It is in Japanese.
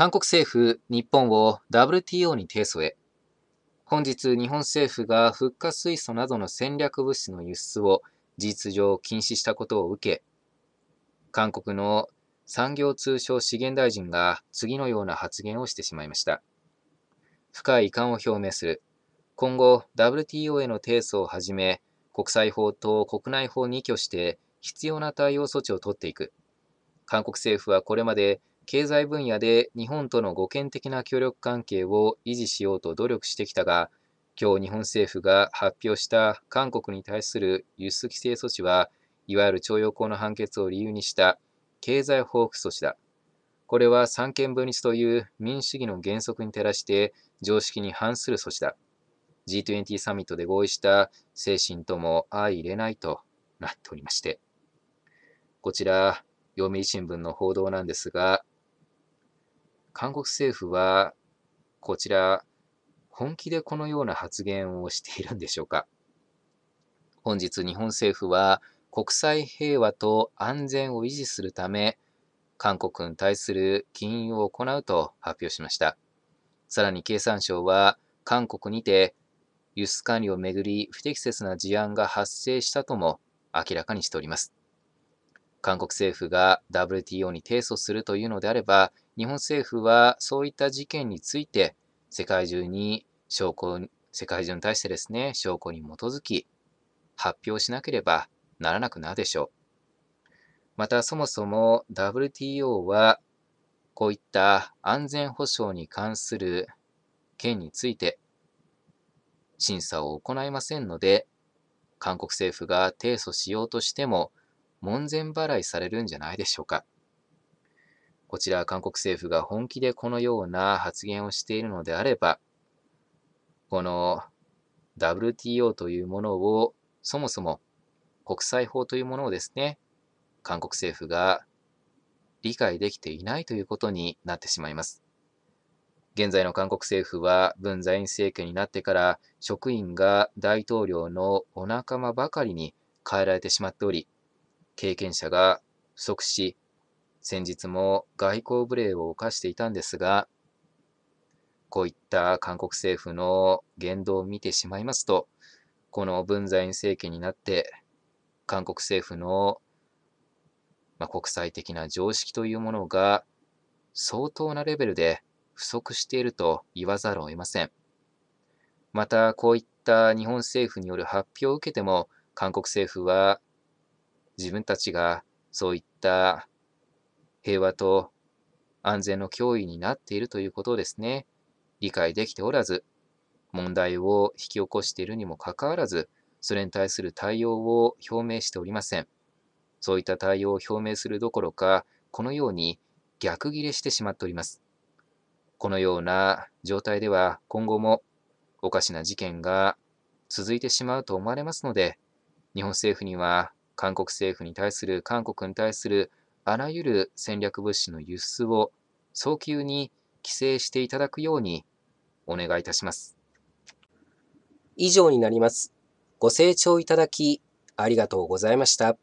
韓国政府、日本を WTO に提訴へ。本日、日本政府が復化水素などの戦略物資の輸出を事実上禁止したことを受け、韓国の産業通商資源大臣が次のような発言をしてしまいました。深い遺憾を表明する。今後、WTO への提訴をはじめ、国際法と国内法に依拠して必要な対応措置を取っていく。韓国政府はこれまで経済分野で日本との互権的な協力関係を維持しようと努力してきたが、今日日本政府が発表した韓国に対する輸出規制措置は、いわゆる徴用工の判決を理由にした経済報復措置だ。これは三権分立という民主主義の原則に照らして常識に反する措置だ。G20 サミットで合意した精神とも相入れないとなっておりまして。こちら、読売新聞の報道なんですが、韓国政府は、こちら、本気でこのような発言をしているんでしょうか。本日、日本政府は、国際平和と安全を維持するため、韓国に対する禁輸を行うと発表しました。さらに経産省は、韓国にて輸出管理をめぐり不適切な事案が発生したとも明らかにしております。韓国政府が WTO に提訴するというのであれば、日本政府はそういった事件について、世界中に証拠、世界中に対してですね、証拠に基づき発表しなければならなくなるでしょう。またそもそも WTO はこういった安全保障に関する件について審査を行いませんので、韓国政府が提訴しようとしても門前払いされるんじゃないでしょうか。こちら韓国政府が本気でこのような発言をしているのであれば、この WTO というものを、そもそも国際法というものをですね、韓国政府が理解できていないということになってしまいます。現在の韓国政府は文在寅政権になってから職員が大統領のお仲間ばかりに変えられてしまっており、経験者が不足し、先日も外交無礼を犯していたんですが、こういった韓国政府の言動を見てしまいますと、この文在寅政権になって、韓国政府の、まあ、国際的な常識というものが相当なレベルで不足していると言わざるを得ません。また、こういった日本政府による発表を受けても、韓国政府は自分たちがそういった平和と安全の脅威になっているということをですね、理解できておらず、問題を引き起こしているにもかかわらず、それに対する対応を表明しておりません。そういった対応を表明するどころか、このように逆ギレしてしまっております。このような状態では今後もおかしな事件が続いてしまうと思われますので、日本政府には韓国政府に対する、韓国に対するあらゆる戦略物資の輸出を早急に規制していただくようにお願いいたします。以上になります。ご清聴いただきありがとうございました。